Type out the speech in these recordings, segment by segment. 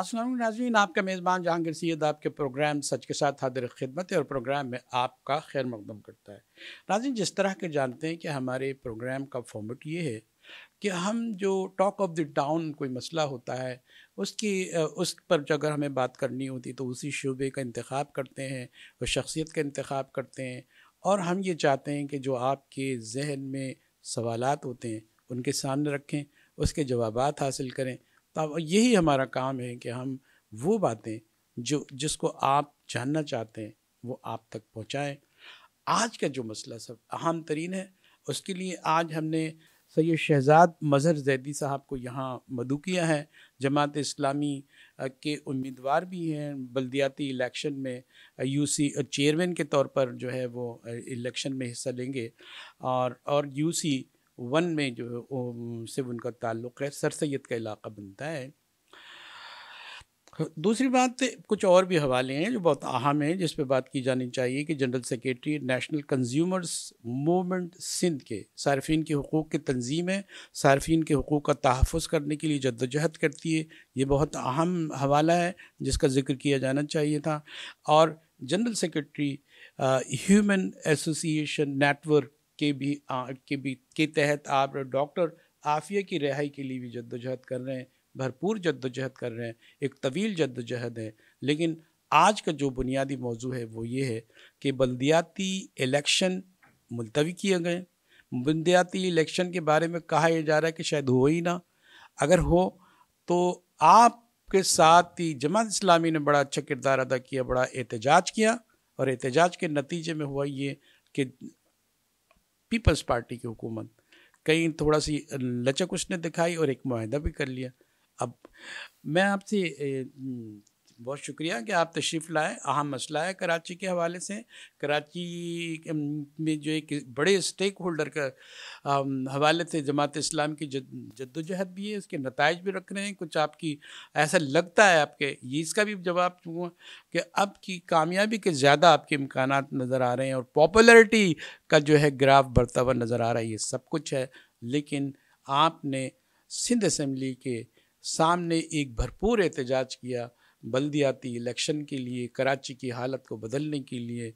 असलम नाजीन आपका मेज़बान जहांगीर सैद आपके प्रोग्राम सच के साथ हादिर खिदमत है और प्रोग्राम में आपका खैर मकदम करता है नाजीन जिस तरह के जानते हैं कि हमारे प्रोग्राम का फॉर्मेट ये है कि हम जो टॉक ऑफ द टाउन कोई मसला होता है उसकी उस पर अगर हमें बात करनी होती तो उसी शुबे का इंतखब करते हैं उस शख्सियत का इंतखब करते हैं और हम ये चाहते हैं कि जो आपके जहन में सवालत होते हैं उनके सामने रखें उसके जवाब हासिल करें तो यही हमारा काम है कि हम वो बातें जो जिसको आप जानना चाहते हैं वो आप तक पहुँचाएँ आज का जो मसला सब अहम तरीन है उसके लिए आज हमने सैद शहजाद मज़हर जैदी साहब को यहाँ मद़ु किया है जमात इस्लामी के उम्मीदवार भी हैं बलदियाती इलेक्शन में यूसी चेयरमैन के तौर पर जो है वो इलेक्शन में हिस्सा लेंगे और और यूसी वन में जो से उनका ताल्लुक़ है सर सैद का इलाका बनता है दूसरी बात कुछ और भी हवाले हैं जो बहुत अहम हैं जिस पर बात की जानी चाहिए कि general secretary national consumers movement Sindh के सार्फिन के हकूक़ की तंजीम है सार्फिन के हकूक़ का तहफ़ करने के लिए जद्दोजहद करती है ये बहुत अहम हवाला है जिसका जिक्र किया जाना चाहिए था और general secretary human association network के भी आ, के भी के तहत आप डॉक्टर आफिया की रिहाई के लिए भी जद्दोजहद कर रहे हैं भरपूर जद्दोजहद कर रहे हैं एक तवील जद्दोजहद है लेकिन आज का जो बुनियादी मौजू है वो ये है कि बल्दियाती इलेक्शन मुलतवी किए गए बल्दियाती इलेक्शन के बारे में कहा यह जा रहा है कि शायद हो ही ना अगर हो तो आपके साथ ही जमात इस्लामी ने बड़ा अच्छा किरदार अदा किया बड़ा एहतजाज किया और एहतजाज के नतीजे में हुआ ये कि पीपल्स पार्टी की हुकूमत कहीं थोड़ा सी लचक उसने दिखाई और एक माहदा भी कर लिया अब मैं आपसे बहुत शुक्रिया कि आप तशरीफ़ लाए अहम मसला है कराची के हवाले से कराची में जो एक बड़े स्टेक होल्डर का हवाले से जमात इस्लाम की जद्दोजहद भी है उसके नतज भी रख रहे हैं कुछ आपकी ऐसा लगता है आपके ये इसका भी जवाब चूँगा कि अब की कामयाबी के ज़्यादा आपके इम्कान नज़र आ रहे हैं और पॉपुलरिटी का जो है ग्राफ बढ़ता हुआ नज़र आ रहा है ये सब कुछ है लेकिन आपने सिंध असम्बली के सामने एक भरपूर एहतजाज किया बल्दियाती इलेक्शन के लिए कराची की हालत को बदलने के लिए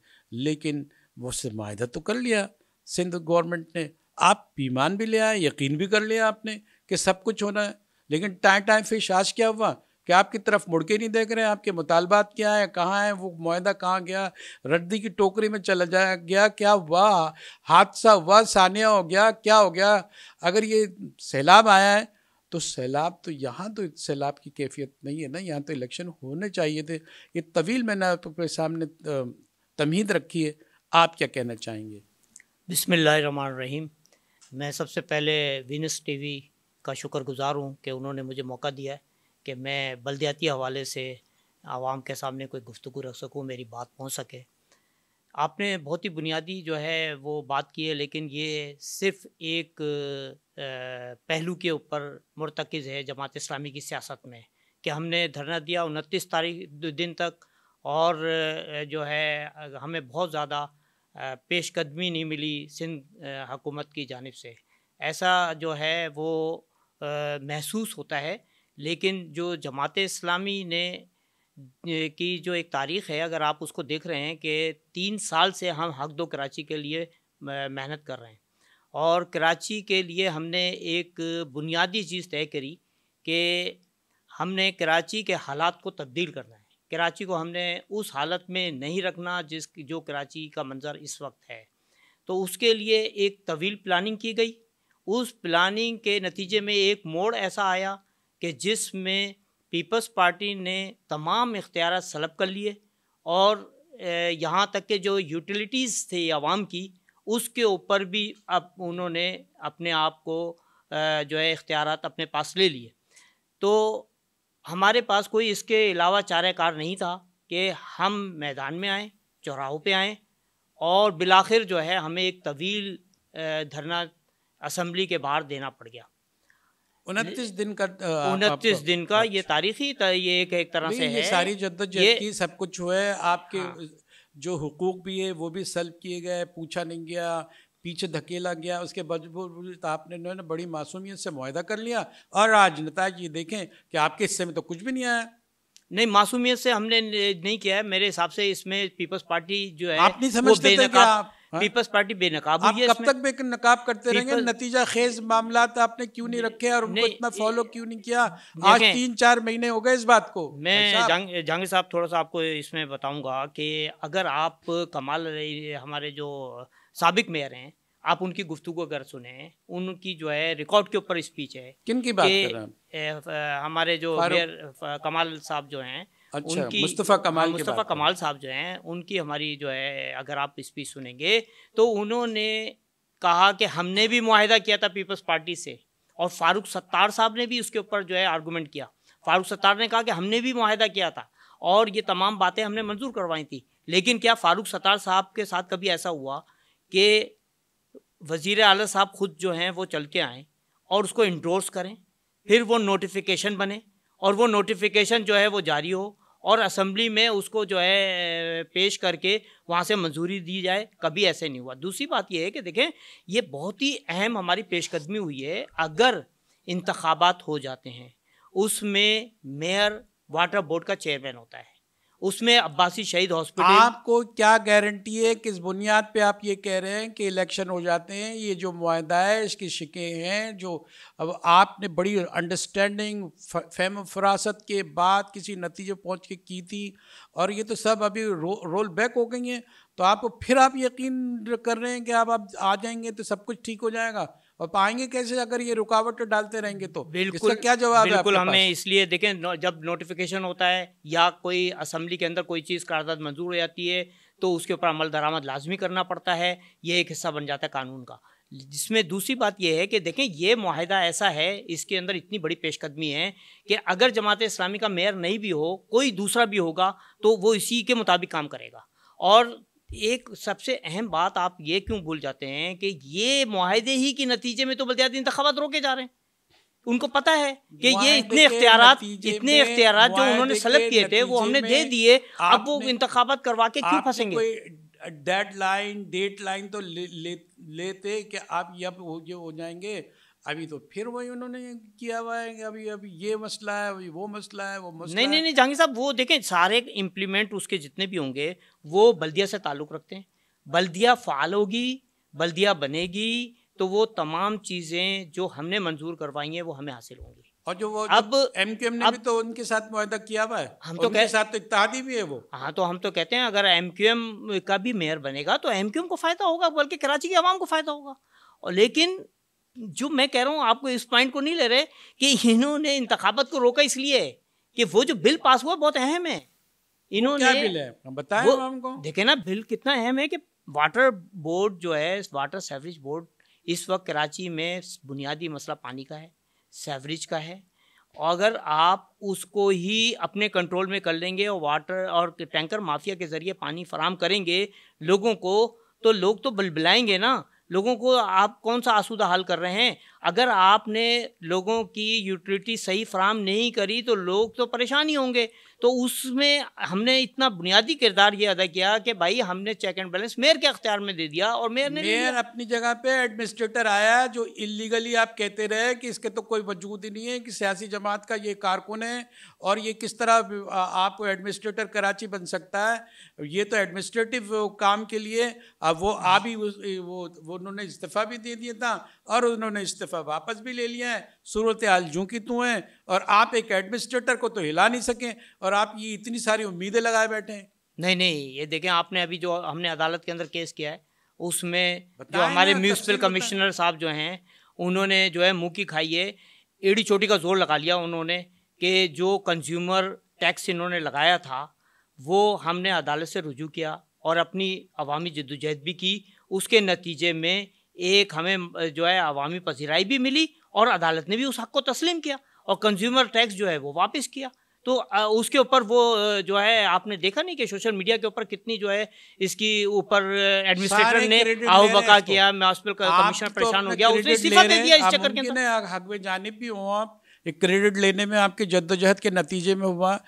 लेकिन उससे माहा तो कर लिया सिंध गवर्नमेंट ने आप ईमान भी ले आए यकीन भी कर लिया आपने कि सब कुछ होना है लेकिन टाइम टाइम फिश आज क्या हुआ कि आपकी तरफ मुड़ के नहीं देख रहे हैं आपके मुतालबात क्या है कहाँ है वो माह कहाँ गया रद्दी की टोकरी में चला जाया गया क्या हुआ हादसा हुआ सानिया हो गया क्या हो गया अगर ये सैलाब आया है तो सैलाब तो यहाँ तो सैलाब की कैफियत नहीं है ना यहाँ तो इलेक्शन होने चाहिए थे ये तवील मैंने आपके सामने तमीद रखी है आप क्या कहना चाहेंगे रहीम मैं सबसे पहले वीनस टीवी का शुक्रगुजार हूँ कि उन्होंने मुझे मौका दिया है कि मैं बलदियाती हवाले से आवाम के सामने कोई गुफ्तु रख सकूँ मेरी बात पहुँच सके आपने बहुत ही बुनियादी जो है वो बात की है लेकिन ये सिर्फ एक पहलू के ऊपर मरतकज़ है जमात इस्लामी की सियासत में कि हमने धरना दिया उनतीस तारीख दिन तक और जो है हमें बहुत ज़्यादा पेशकदमी नहीं मिली सिंध हकूमत की जानब से ऐसा जो है वो महसूस होता है लेकिन जो जमात इस्लामी ने की जो एक तारीख है अगर आप उसको देख रहे हैं कि तीन साल से हम हक दो कराची के लिए मेहनत कर रहे हैं और कराची के लिए हमने एक बुनियादी चीज़ तय करी कि हमने कराची के हालात को तब्दील करना है कराची को हमने उस हालत में नहीं रखना जिस जो कराची का मंज़र इस वक्त है तो उसके लिए एक तवील प्लानिंग की गई उस प्लानिंग के नतीजे में एक मोड़ ऐसा आया कि जिसमें पीपल्स पार्टी ने तमाम इख्तियार सलब कर लिए और यहाँ तक के जो यूटिलिटीज़ थी आवाम की उसके ऊपर भी अब उन्होंने अपने आप को जो है इख्तियार अपने पास ले लिए तो हमारे पास कोई इसके अलावा चारकार नहीं था कि हम मैदान में आएँ चौराहों पर आएँ और बिलाखिर जो है हमें एक तवील धरना असम्बली के बाहर देना पड़ गया उनतीस दिन का उनतीस दिन का ये अच्छा। तारीखी तर, तो ये एक एक तरह से है सारी जद्दोजहद की सब कुछ हुआ है आपके हाँ। जो हुकूक भी है वो भी सल्व किए गए पूछा नहीं गया पीछे धकेला गया उसके बजबूत तो आपने ना बड़ी मासूमियत से माहदा कर लिया और आज नतज ये देखें कि आपके हिस्से में तो कुछ भी नहीं आया नहीं मासूमियत से हमने नहीं किया है मेरे हिसाब से इसमें पीपल्स पार्टी जो है आप नहीं समझते थे आप, हाँ? पीपल्स पार्टी बेनकाब हुई है कब तक बेनकाब करते रहेंगे नतीजा खेज मामला आपने क्यों नहीं रखे और उनको इतना फॉलो क्यों नहीं किया आज तीन चार महीने हो गए इस बात को मैं जहांगीर साहब थोड़ा सा आपको इसमें बताऊंगा कि अगर आप कमाल हमारे जो सबक मेयर हैं आप उनकी गुफ्तु को अगर सुने उनकी जो है रिकॉर्ड के ऊपर स्पीच है किन की बात कर रहे हैं हमारे जो मेयर कमाल साहब जो हैं अच्छा मुस्तफ़ा कमाल मुस्तफ़ा कमाल साहब जो हैं उनकी हमारी जो है अगर आप स्पीच सुनेंगे तो उन्होंने कहा कि हमने भी माहिदा किया था पीपल्स पार्टी से और फारूक सत्तार साहब ने भी उसके ऊपर जो है आर्गूमेंट किया फारूक सत्तार ने कहा कि हमने भी माहिदा किया था और ये तमाम बातें हमने मंजूर करवाई थी लेकिन क्या फारूक सत्तार साहब के साथ कभी ऐसा हुआ कि वज़ी अल साहब खुद जो हैं वो चल के आएँ और उसको इंडोर्स करें फिर वो नोटिफिकेशन बने और वो नोटिफिकेशन जो है वो जारी हो और असम्बली में उसको जो है पेश करके वहाँ से मंजूरी दी जाए कभी ऐसे नहीं हुआ दूसरी बात यह है कि देखें ये बहुत ही अहम हमारी पेशकदमी हुई है अगर इंतबात हो जाते हैं उसमें मेयर वाटर बोर्ड का चेयरमैन होता है उसमें अब्बासी शहीद हॉस्पिटल आपको क्या गारंटी है किस बुनियाद पे आप ये कह रहे हैं कि इलेक्शन हो जाते हैं ये जो माहा है इसकी शिकें हैं जो अब आपने बड़ी अंडरस्टैंडिंग फेम फरासत के बाद किसी नतीजे पहुंच के की थी और ये तो सब अभी रो, रोल बैक हो गई हैं तो आप फिर आप यकीन कर रहे हैं कि आप, आप आ जाएंगे तो सब कुछ ठीक हो जाएगा और पाएंगे कैसे अगर ये रुकावट डालते रहेंगे तो बिल्कुल क्या जवाब बिल्कुल है हमें इसलिए देखें नो, जब नोटिफिकेशन होता है या कोई असम्बली के अंदर कोई चीज़ कारदाद मंजूर हो जाती है तो उसके ऊपर अमल दरामद लाजमी करना पड़ता है ये एक हिस्सा बन जाता है कानून का जिसमें दूसरी बात यह है कि देखें ये माहिदा ऐसा है इसके अंदर इतनी बड़ी पेशकदमी है कि अगर जमात इस्लामी का मेयर नहीं भी हो कोई दूसरा भी होगा तो वो इसी के मुताबिक काम करेगा और एक सबसे अहम बात आप ये क्यों भूल जाते हैं कि ये माहदे ही के नतीजे में तो बल्दियाती इंतबात रोके जा रहे हैं उनको पता है कि ये इतने अख्तियार इतने अख्तियार जो उन्होंने सलब किए थे वो हमने दे दिए अब वो इंतबात करवा के क्यों फंसेंगे डेड लाइन डेट लाइन तो ले, ले, लेते कि आप ये हो जाएंगे अभी तो फिर वही उन्होंने किया हुआ है अभी अभी ये मसला है अभी वो मसला है वो मसला नहीं नहीं नहीं जहांगीर साहब वो देखें सारे इम्प्लीमेंट उसके जितने भी होंगे वो बल्दिया से ताल्लुक़ रखते हैं बल्दिया फाल होगी बल्दिया बनेगी तो वो तमाम चीज़ें जो हमने मंजूर करवाई हैं वो हमें हासिल होंगी और जो वो अब एम क्यू एम ने अब, भी तो उनके साथ मुहिदा किया हुआ है हम तो कह साथ तो इतिहादी भी है वो हाँ तो हम तो कहते हैं अगर एम क्यू एम का भी मेयर बनेगा तो एम क्यू एम को फ़ायदा होगा बल्कि कराची की आवाम को फ़ायदा होगा और लेकिन जो मैं कह रहा हूँ आपको इस पॉइंट को नहीं ले रहे कि इन्होंने इंतखाबत को रोका इसलिए कि वो जो बिल पास हुआ बहुत अहम है इन्होंने बिल है बताया हमको देखे ना बिल कितना अहम है कि वाटर बोर्ड जो है वाटर सेवरेज बोर्ड इस वक्त कराची में बुनियादी मसला पानी का है सेवरेज का है और अगर आप उसको ही अपने कंट्रोल में कर लेंगे और वाटर और टैंकर माफिया के ज़रिए पानी फराम करेंगे लोगों को तो लोग तो बलबलाएंगे ना लोगों को आप कौन सा आसूदा हाल कर रहे हैं अगर आपने लोगों की यूटिलिटी सही फ्राहम नहीं करी तो लोग तो परेशान ही होंगे तो उसमें हमने इतना बुनियादी किरदार ये अदा किया कि भाई हमने चेक एंड बैलेंस मेयर के अख्तियार में दे दिया और मेयर ने मेयर अपनी जगह पे एडमिनिस्ट्रेटर आया जो इलीगली आप कहते रहे कि इसके तो कोई वजूद ही नहीं है कि सियासी जमात का ये कारकुन है और ये किस तरह आप एडमिनिस्ट्रेटर कराची बन सकता है ये तो एडमिनिस्ट्रेटिव काम के लिए वो आप ही वो वो उन्होंने इस्तीफ़ा भी दे दिया था और उन्होंने इस्तीफा दफ़ा वापस भी ले लिया है सूरत हाल जूँ की तू तो हैं और आप एक एडमिनिस्ट्रेटर को तो हिला नहीं सकें और आप ये इतनी सारी उम्मीदें लगाए बैठे हैं नहीं नहीं ये देखें आपने अभी जो हमने अदालत के अंदर केस किया है उसमें जो हमारे म्यूनसिपल कमिश्नर साहब जो हैं उन्होंने जो है मुँह की खाई है एड़ी चोटी का जोर लगा लिया उन्होंने कि जो कंज्यूमर टैक्स इन्होंने लगाया था वो हमने अदालत से रुजू किया और अपनी अवामी जद्दोजहद भी की उसके नतीजे में एक हमें जो है अवामी पसीराई भी मिली और अदालत ने भी उस हक को तस्लीम किया और कंज्यूमर टैक्स जो है वो वापस किया तो उसके ऊपर वो जो है आपने देखा नहीं कि सोशल मीडिया के ऊपर कितनी जो है इसकी ऊपर एडमिनिस्ट्रेटर ने बका किया म्यूनसिपल कमिश्नर तो परेशान हो गया उसने इस्तीफा दे दिया इस चक्कर के हक में जाने भी हो आप एक क्रेडिट लेने में आपके जद्दोजहद के नतीजे में हुआ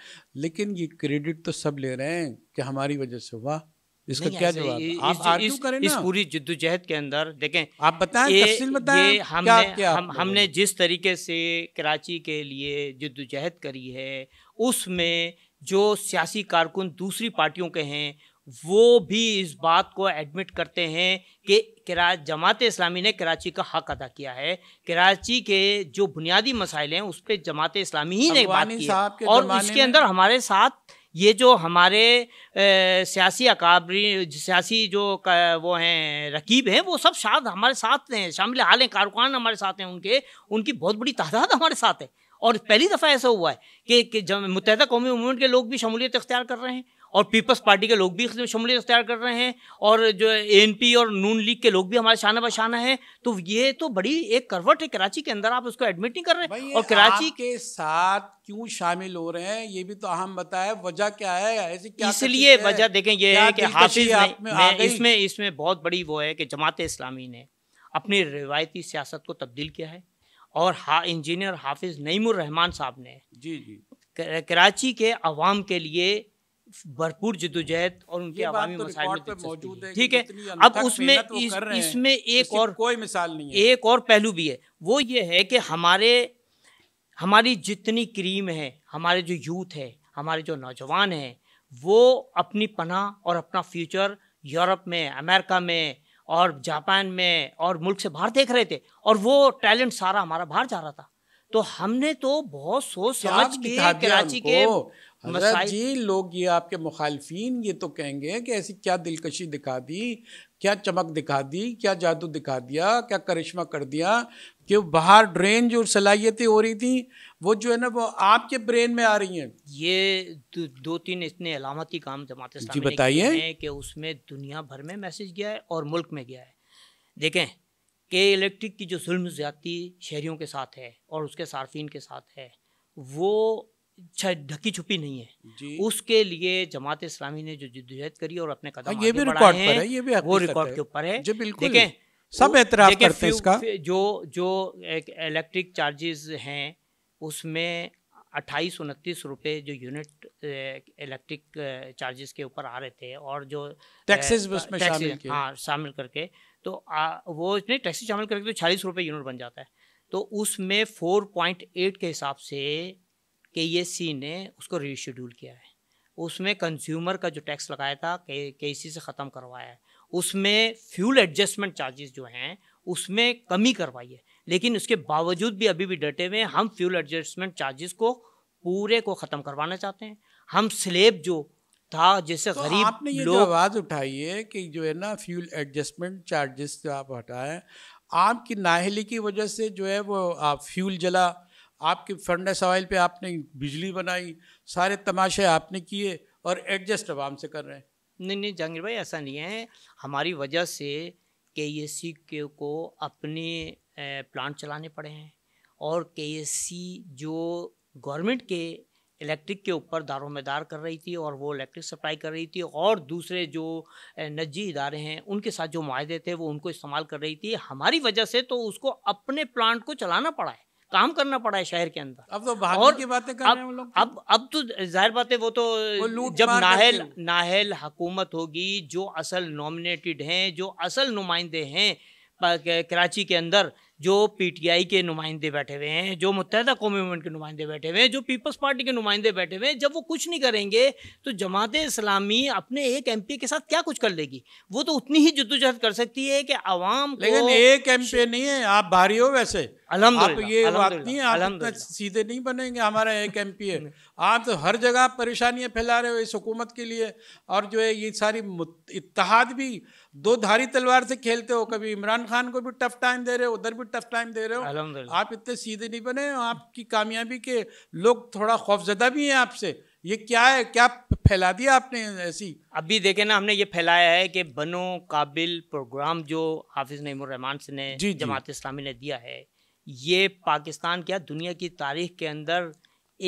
लेकिन ये क्रेडिट तो सब ले रहे हैं कि हमारी वजह से हुआ इसका क्या जवाब आप इस, करें ना इस पूरी जिद्दोजहद के अंदर देखें आप बताएं ये, तफसील बताएं ये हमने क्या, क्या हम हमने जिस तरीके से कराची के लिए जिद्दोजहद करी है उसमें जो सियासी कारकुन दूसरी पार्टियों के हैं वो भी इस बात को एडमिट करते हैं कि करा जमात इस्लामी ने कराची का हक अदा किया है कराची के जो बुनियादी मसाइल हैं उस पर जमात इस्लामी ही ने बात की और इसके अंदर हमारे साथ ये जो हमारे सियासी अकाबरी सियासी जो वो हैं रकीब हैं वो सब शायद हमारे साथ हैं शामिल हाल हैं कारकुनान हमारे साथ हैं उनके उनकी बहुत बड़ी तादाद हमारे साथ है और पहली दफ़ा ऐसा हुआ है कि, कि जब मुतहदा कौमी मूवमेंट के लोग भी शमूलियत इख्तियार कर रहे हैं और पीपल्स पार्टी के लोग भी इसमें शमूलियत इख्तियार कर रहे हैं और जो ए और नून लीग के लोग भी हमारे शाना बशाना है तो ये तो बड़ी एक करवट है कराची के अंदर आप उसको एडमिट नहीं कर रहे हैं और कराची के साथ क्यों शामिल हो रहे हैं ये भी तो अहम बताया वजह क्या है ऐसी क्या इसलिए वजह देखें ये है कि हाफिज इसमें इसमें बहुत बड़ी वो है कि जमात इस्लामी ने अपनी रिवायती सियासत को तब्दील किया है और हा इंजीनियर हाफिज नईमुर रहमान साहब ने जी जी कराची के अवाम के लिए भरपूर जिदोजहद और उनके आवामी तो मसाइल में मौजूद है ठीक है अब उसमें इस, इसमें एक और कोई मिसाल नहीं है एक और पहलू भी है वो ये है कि हमारे हमारी जितनी क्रीम है हमारे जो यूथ है हमारे जो नौजवान हैं वो अपनी पनाह और अपना फ्यूचर यूरोप में अमेरिका में और जापान में और मुल्क से बाहर देख रहे थे और वो टैलेंट सारा हमारा बाहर जा रहा था तो हमने तो बहुत सोच समझ के कराची के हजरत जी लोग ये आपके मुखालफन ये तो कहेंगे कि ऐसी क्या दिलकशी दिखा दी क्या चमक दिखा दी क्या जादू दिखा दिया क्या करिश्मा कर दिया कि बाहर ड्रेन जो सलाहियतें हो रही थी वो जो है ना वो आपके ब्रेन में आ रही हैं ये दो, दो तीन इतने अलामती काम जमाते जी बताइए कि उसमें दुनिया भर में मैसेज गया है और मुल्क में गया है देखें कि इलेक्ट्रिक की जो जुल्म ज़्यादती शहरीों के साथ है और उसके सार्फिन के साथ है वो ढकी छुपी नहीं है उसके लिए जमात इस्लामी ने जो जिद्दोजहद करी और अपने कदम हाँ, ये भी रिकॉर्ड है ये भी वो रिकॉर्ड के ऊपर है जो बिल्कुल देखें सब एतराज करते हैं इसका जो जो एक इलेक्ट्रिक चार्जेस हैं उसमें अट्ठाईस उनतीस रुपये जो यूनिट इलेक्ट्रिक चार्जेस के ऊपर आ रहे थे और जो टैक्सेस उसमें शामिल हाँ शामिल करके तो आ, वो इतने टैक्सी शामिल करके तो चालीस रुपये यूनिट बन जाता है तो उसमें फोर पॉइंट एट के हिसाब से कि ये सी ने उसको रीशेड्यूल किया है उसमें कंज्यूमर का जो टैक्स लगाया था के के सी से ख़त्म करवाया है उसमें फ्यूल एडजस्टमेंट चार्जेस जो हैं उसमें कमी करवाई है लेकिन उसके बावजूद भी अभी भी डटे हुए हम फ्यूल एडजस्टमेंट चार्जेस को पूरे को ख़त्म करवाना चाहते हैं हम स्लेब जो था जैसे तो गरीब आपने ये लोग आवाज़ उठाई है कि जो है ना फ्यूल एडजस्टमेंट चार्जेस जो आप हटाएं आम की नाहली की वजह से जो है वो आप फ्यूल जला आपके फर्नेस ऑयल पे आपने बिजली बनाई सारे तमाशे आपने किए और एडजस्ट आवाम से कर रहे हैं नहीं नहीं जहांगीर भाई ऐसा नहीं है हमारी वजह से के ए सी के को अपने प्लांट चलाने पड़े हैं और के ए सी जो गवर्नमेंट के इलेक्ट्रिक के ऊपर दारोमदार कर रही थी और वो इलेक्ट्रिक सप्लाई कर रही थी और दूसरे जो नजी इदारे हैं उनके साथ जो माहे थे वो उनको इस्तेमाल कर रही थी हमारी वजह से तो उसको अपने प्लांट को चलाना पड़ा है काम करना पड़ा है शहर के अंदर अब तो और की बातें कर अब, रहे हैं लोग अब अब तो जाहिर बात है वो तो वो जब नाहल नाहल हुकूमत होगी जो असल नॉमिनेटेड हैं जो असल नुमाइंदे हैं कराची के अंदर जो पीटीआई के नुमाइंदे बैठे हुए हैं जो मुतहदा कौमी के नुमाइंदे बैठे हुए हैं जो पीपल्स पार्टी के नुमाइंदे बैठे हुए हैं जब वो कुछ नहीं करेंगे तो जमात इस्लामी अपने एक एम के साथ क्या कुछ कर लेगी वो तो उतनी ही जद्दोजहद कर सकती है कि आवाम लेकिन एक एम नहीं है आप भारी हो वैसे आप ये बात नहीं है आप इतना सीधे नहीं बनेंगे हमारा एक एम पी है आप तो हर जगह परेशानियाँ फैला रहे हो इस हुकूमत के लिए और जो है ये सारी इतिहाद भी दो धारी तलवार से खेलते हो कभी इमरान खान को भी टफ टाइम दे रहे हो उधर भी टफ टाइम दे रहे हो आप इतने सीधे नहीं बने हो आपकी कामयाबी के लोग थोड़ा खौफजदा भी हैं आपसे ये क्या है क्या फैला दिया आपने ऐसी अभी देखे ना हमने ये फैलाया है कि बनो काबिल प्रोग्राम जो हाफिज नईमान से ने जमात इस्लामी ने दिया है ये पाकिस्तान क्या दुनिया की तारीख के अंदर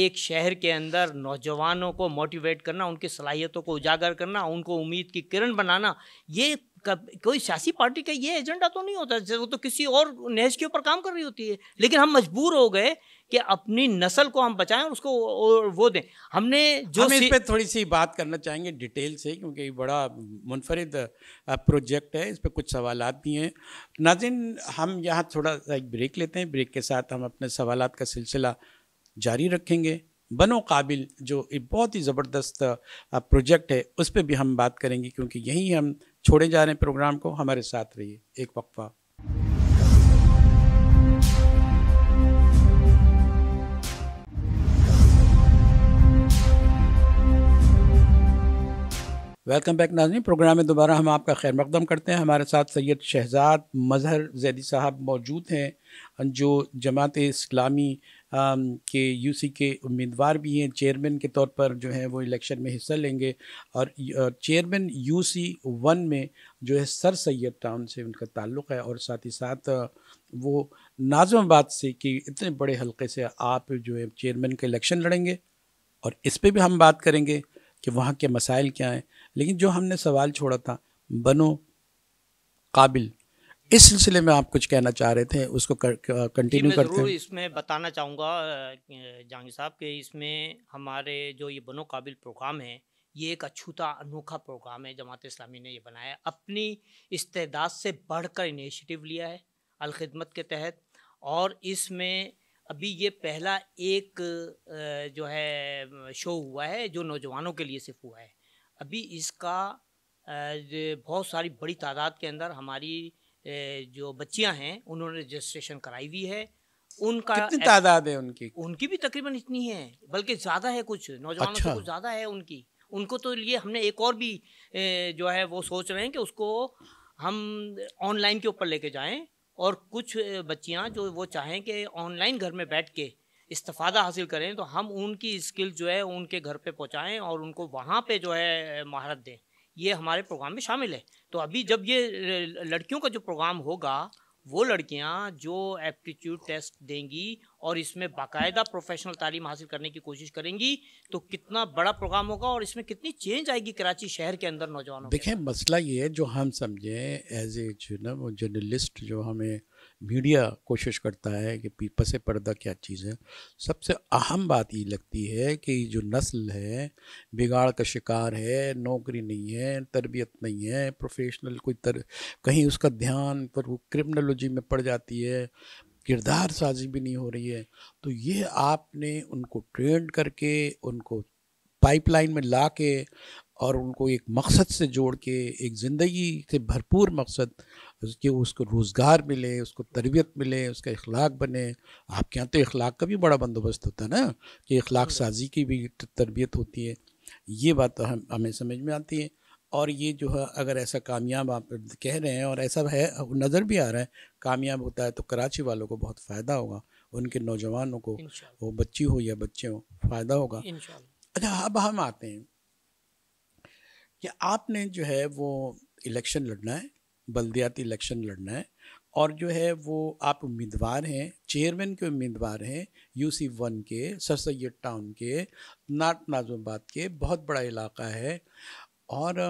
एक शहर के अंदर नौजवानों को मोटिवेट करना उनकी सलाहियतों को उजागर करना उनको उम्मीद की किरण बनाना ये कब कोई सियासी पार्टी का ये एजेंडा तो नहीं होता वो तो किसी और नहज के ऊपर काम कर रही होती है लेकिन हम मजबूर हो गए कि अपनी नस्ल को हम बचाएं उसको वो दें हमने जो हम इस पर थोड़ी सी बात करना चाहेंगे डिटेल से क्योंकि बड़ा मुनफरद प्रोजेक्ट है इस पर कुछ सवाल भी हैं नाजिन हम यहाँ थोड़ा सा एक ब्रेक लेते हैं ब्रेक के साथ हम अपने सवाल का सिलसिला जारी रखेंगे बनो काबिल जो एक बहुत ही ज़बरदस्त प्रोजेक्ट है उस पर भी हम बात करेंगे क्योंकि यहीं हम छोड़े जा रहे हैं प्रोग्राम को हमारे साथ रहिए एक वक्फा वेलकम बैक नाजनी प्रोग्राम में दोबारा हम आपका खैर मकदम करते हैं हमारे साथ सैयद शहजाद मज़हर जैदी साहब मौजूद हैं जो जमात इस्लामी के यूसी के उम्मीदवार भी हैं चेयरमैन के तौर पर जो है वो इलेक्शन में हिस्सा लेंगे और चेयरमैन यूसी वन में जो है सर सैयद टाउन से उनका ताल्लुक़ है और साथ ही साथ वो नाजमाबाद से कि इतने बड़े हलके से आप जो है चेयरमैन का इलेक्शन लड़ेंगे और इस पर भी हम बात करेंगे कि वहाँ के मसाइल क्या हैं लेकिन जो हमने सवाल छोड़ा था बनो काबिल इस सिलसिले में आप कुछ कहना चाह रहे थे उसको कंटिन्यू करते हैं इसमें बताना चाहूँगा जहांगीर साहब के इसमें हमारे जो ये बनो काबिल प्रोग्राम है ये एक अछूता अनोखा प्रोग्राम है जमात इस्लामी ने ये बनाया अपनी इस्तेदाद से बढ़कर इनिशिएटिव लिया है अलखदमत के तहत और इसमें अभी ये पहला एक जो है शो हुआ है जो नौजवानों के लिए सिर्फ हुआ है अभी इसका बहुत सारी बड़ी तादाद के अंदर हमारी जो बच्चियां हैं उन्होंने रजिस्ट्रेशन कराई हुई है उनका कितनी तादाद है उनकी उनकी भी तकरीबन इतनी है बल्कि ज़्यादा है कुछ नौजवानों अच्छा। से कुछ ज़्यादा है उनकी उनको तो लिए हमने एक और भी जो है वो सोच रहे हैं कि उसको हम ऑनलाइन के ऊपर लेके जाएं और कुछ बच्चियां जो वो चाहें कि ऑनलाइन घर में बैठ के इस्तफ़ादा हासिल करें तो हम उनकी स्किल जो है उनके घर पे पहुंचाएं और उनको वहाँ पे जो है महारत दें ये हमारे प्रोग्राम में शामिल है तो अभी जब ये लड़कियों का जो प्रोग्राम होगा वो लड़कियाँ जो एप्टीट्यूड टेस्ट देंगी और इसमें बाकायदा प्रोफेशनल तालीम हासिल करने की कोशिश करेंगी तो कितना बड़ा प्रोग्राम होगा और इसमें कितनी चेंज आएगी कराची शहर के अंदर नौजवानों देखें मसला ये है जो हम समझें एज ए जर्नलिस्ट जो हमें मीडिया कोशिश करता है कि पसे पर्दा क्या चीज़ है सबसे अहम बात ये लगती है कि जो नस्ल है बिगाड़ का शिकार है नौकरी नहीं है तरबियत नहीं है प्रोफेशनल कोई तर कहीं उसका ध्यान पर वो क्रिमिनोलॉजी में पड़ जाती है किरदार साजी भी नहीं हो रही है तो ये आपने उनको ट्रेंड करके उनको पाइपलाइन में ला के और उनको एक मकसद से जोड़ के एक ज़िंदगी से भरपूर मकसद कि उसको रोज़गार मिले उसको तरबियत मिले उसका अखलाक बने आपके यहाँ तो अखलाक का भी बड़ा बंदोबस्त होता है ना कि इखलाक हाँ। साजी की भी तरबियत होती है ये बात तो हम हमें समझ में आती है और ये जो है अगर ऐसा कामयाब आप कह रहे हैं और ऐसा है नज़र भी आ रहा है कामयाब होता है तो कराची वालों को बहुत फ़ायदा होगा उनके नौजवानों को वो बच्ची हो या बच्चे हों फ़ायदा होगा अच्छा अब हम आते हैं कि आपने जो है वो इलेक्शन लड़ना है बल्दियाती इलेक्शन लड़ना है और जो है वो आप उम्मीदवार हैं चेयरमैन के उम्मीदवार हैं यूसी वन के सर सैद टाउन के नाट नाजमाबाद के बहुत बड़ा इलाका है और